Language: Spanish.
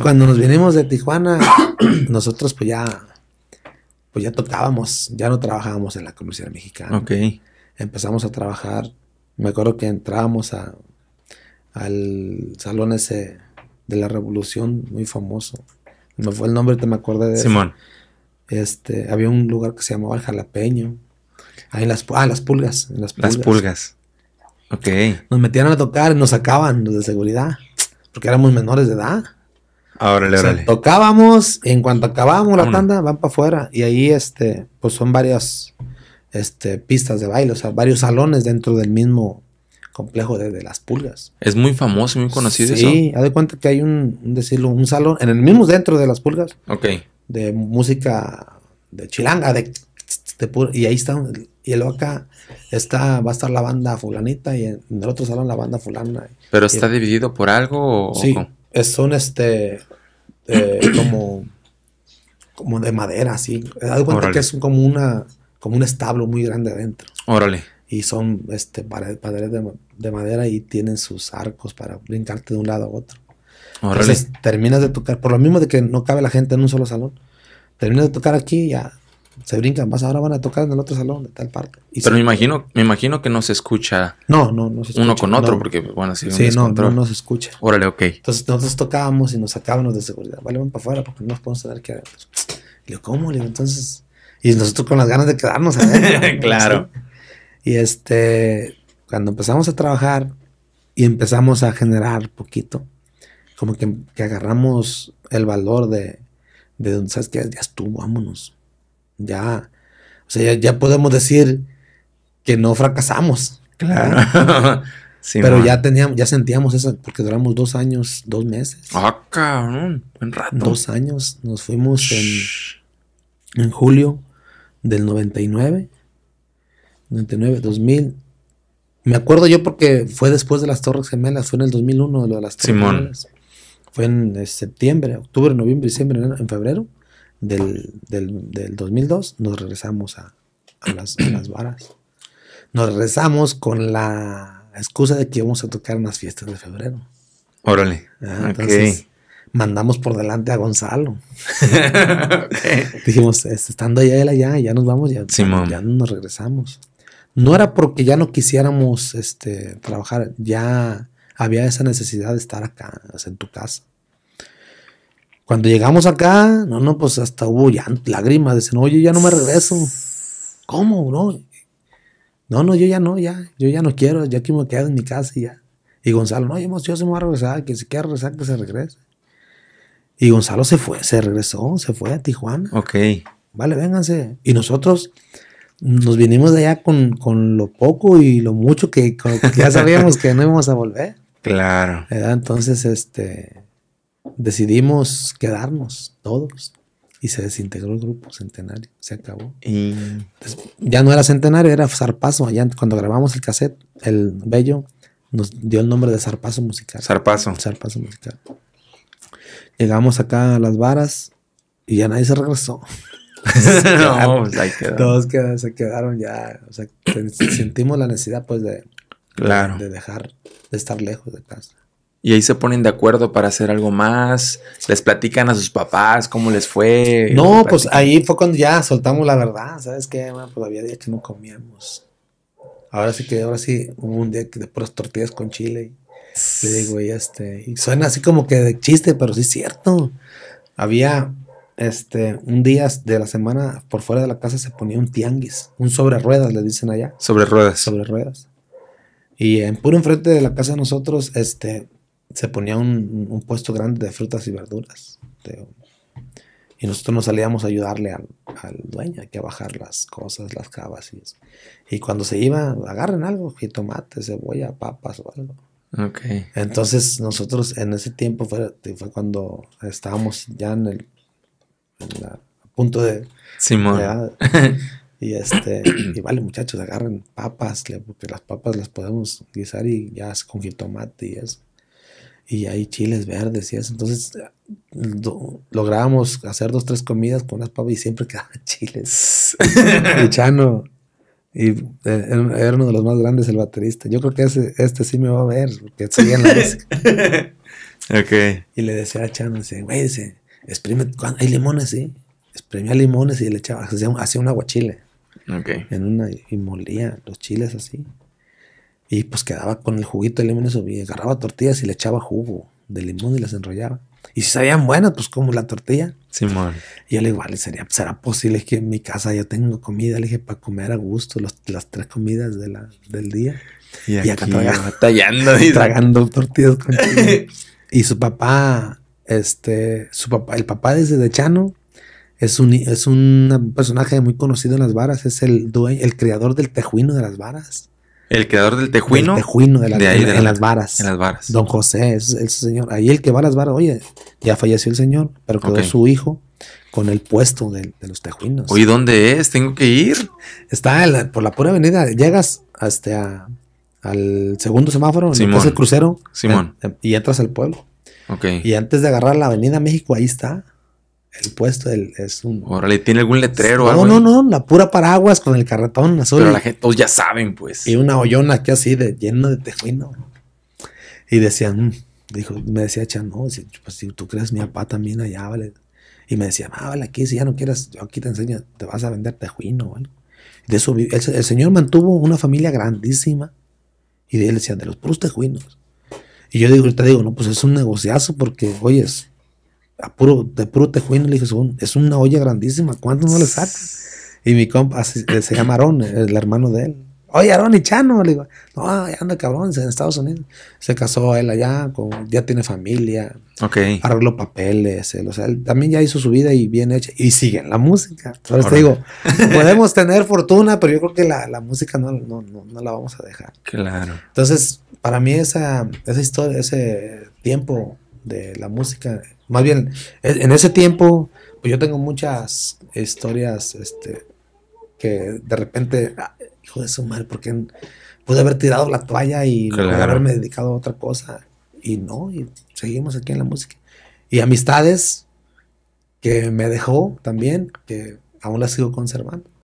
Cuando nos vinimos de Tijuana, nosotros pues ya, pues ya tocábamos, ya no trabajábamos en la comercial mexicana. Ok. Empezamos a trabajar, me acuerdo que entrábamos al salón ese de la revolución, muy famoso. No fue el nombre, te me acordé de Simón. Este, había un lugar que se llamaba El Jalapeño. Ahí en las, ah, las pulgas. En las pulgas. Las pulgas. Ok. Nos metían a tocar y nos sacaban los de seguridad. Porque éramos menores de edad. Ahora órale. O tocábamos, en cuanto acabábamos la tanda, van para afuera. Y ahí, este, pues son varias este, pistas de baile, o sea, varios salones dentro del mismo complejo de, las pulgas. Es muy famoso, muy conocido sí, eso. haz de cuenta que hay un, decirlo, un salón en el mismo dentro de las pulgas. Ok. De música de chilanga, de, y ahí está, y luego acá está, va a estar la banda fulanita y en, el otro salón la banda fulana. ¿Pero está dividido por algo? O, sí, son este eh, como como de madera así algo cuenta que es como una como un establo muy grande adentro órale y son este paredes, de, madera y tienen sus arcos para brincarte de un lado a otro órale. terminas de tocar por lo mismo de que no cabe la gente en un solo salón terminas de tocar aquí ya se brincan, más ahora van a tocar en el otro salón de tal parte. Pero me imagino, me imagino que no se escucha. No, no, Uno con otro, porque bueno, si Sí, no, no, se escucha. Órale, ok. Entonces nosotros tocábamos y nos sacábamos de seguridad. Vale, van para afuera porque no nos podemos tener que Y ¿cómo? entonces. Y nosotros con las ganas de quedarnos claro. Y este, cuando empezamos a trabajar y empezamos a generar poquito, como que, agarramos el valor de, de, ¿sabes qué? Ya estuvo, vámonos ya, o sea, ya, podemos decir que no fracasamos. Claro. pero ya teníamos, ya sentíamos eso, porque duramos dos años, dos meses. Ah, cabrón, buen rato. Dos años, nos fuimos en, en, julio del 99, 99, 2000. Me acuerdo yo porque fue después de las Torres Gemelas, fue en el 2001 lo de las Torres Gemelas. Fue en eh, septiembre, octubre, noviembre, diciembre, en febrero del, 2002, nos regresamos a, las, varas. Nos regresamos con la excusa de que íbamos a tocar unas fiestas de febrero. Órale. Ah, entonces, mandamos por delante a Gonzalo. Dijimos, estando allá él allá, ya nos vamos, ya, ya nos regresamos. No era porque ya no quisiéramos este, trabajar, ya había esa necesidad de estar acá, en tu casa. Cuando llegamos acá, no, no, pues hasta hubo ya lágrimas, dicen, oye, ya no me regreso. ¿Cómo, bro? No, no, yo ya no, ya, yo ya no quiero, ya que me quedo en mi casa y ya. Y Gonzalo, no, yo, se me voy a regresar, que si quiere regresar, que se regrese. Y Gonzalo se fue, se regresó, se fue a Tijuana. Ok. Vale, vénganse. Y nosotros nos vinimos de allá con, lo poco y lo mucho que, ya sabíamos que no íbamos a volver. Claro. Entonces, este, decidimos quedarnos todos. Y se desintegró el grupo Centenario, se acabó. ya no era Centenario, era Zarpazo. Allá cuando grabamos el cassette, el Bello nos dio el nombre de Zarpazo Musical. Zarpazo. Zarpazo Musical. Llegamos acá a las varas y ya nadie se regresó. Pues, todos se quedaron ya. sentimos la necesidad, pues, de dejar de estar lejos de casa y ahí se ponen de acuerdo para hacer algo más, les platican a sus papás cómo les fue. No, pues ahí fue cuando ya soltamos la verdad, ¿sabes qué? pues había días que no comíamos. Ahora sí que, ahora sí, hubo un día de puras tortillas con chile. Y digo, este", y este, suena así como que de chiste, pero sí es cierto. Había, este, un día de la semana por fuera de la casa se ponía un tianguis, un sobre ruedas, le dicen allá. Sobre ruedas. Sobre ruedas. Y en puro enfrente de la casa de nosotros, este, se ponía un, puesto grande de frutas y verduras. y nosotros nos salíamos a ayudarle al, dueño que a bajar las cosas, las cabas y eso. Y cuando se iba, agarren algo, jitomate, cebolla, papas o algo. Entonces nosotros en ese tiempo fue, cuando estábamos ya en el punto de... Simón. y este, y vale muchachos, agarren papas, porque las papas las podemos guisar y ya con jitomate y eso y hay chiles verdes y eso. Entonces logramos lográbamos hacer dos, tres comidas con las papas y siempre quedaban chiles. y Chano, y eh, era uno de los más grandes el baterista. Yo creo que este sí me va a ver, porque en la música. Y le decía a Chano, dice, güey, dice, exprime, hay limones, sí. Exprimía limones y le echaba, hacía un, hacía un aguachile. En una, y molía los chiles así. Y pues quedaba con el juguito de limón y agarraba tortillas y le echaba jugo de limón y las enrollaba. Y si sabían buenas, pues como la tortilla. Y yo le digo, sería, será posible que en mi casa yo tengo comida, le dije, para comer a gusto las tres comidas de la, del día. Y, y acá tragando, y tragando tortillas con Y su papá, este, su papá, el papá desde de Chano, es un, es un personaje muy conocido en las varas, es el el creador del tejuino de las varas. El creador del tejuino. de, ahí, en, las varas. En las varas. Don José, es el señor. Ahí el que va a las varas, oye, ya falleció el señor, pero quedó su hijo con el puesto de, los tejuinos. Oye, ¿dónde es? Tengo que ir. Está por la pura avenida. Llegas hasta al segundo semáforo, Simón. el crucero. Simón. Eh, eh, y entras al pueblo. Ok. Y antes de agarrar la avenida México, ahí está el puesto es un. Órale, ¿tiene algún letrero no, o algo? No, no, no, la pura paraguas con el carretón azul. Pero la gente, todos ya saben, pues. Y una hoyona aquí así, de, llena de tejuino. Y decían, mm", dijo, me decía Chan, no, si, pues, si tú crees mi papá también allá, vale. Y me decía, ah, vale, aquí, si ya no quieres, yo aquí te enseño, te vas a vender tejuino, ¿vale? De eso, el, señor mantuvo una familia grandísima. Y de él decían, de los puros tejuinos. Y yo digo, te digo, no, pues es un negociazo porque, oyes a de puro tejuino, le dije, es una olla grandísima, ¿cuánto no le saca Y mi compa se, eh, se llama Arón el hermano de él. Oye, Arón y Chano, le digo, no, anda cabrón, en Estados Unidos. Se casó él allá, con, ya tiene familia, okay. arregló papeles, o sea, él también ya hizo su vida y bien hecha. Y siguen la música. Entonces te digo, podemos tener fortuna, pero yo creo que la, la música no, no, no, no, la vamos a dejar. Claro. Entonces, para mí esa, esa historia, ese tiempo de la música. Más bien, e, en ese tiempo, pues yo tengo muchas historias este, que de repente, ah, hijo de su madre, porque pude haber tirado la toalla y haberme dedicado a otra cosa. Y no, y seguimos aquí en la música. Y amistades que me dejó también, que aún las sigo conservando.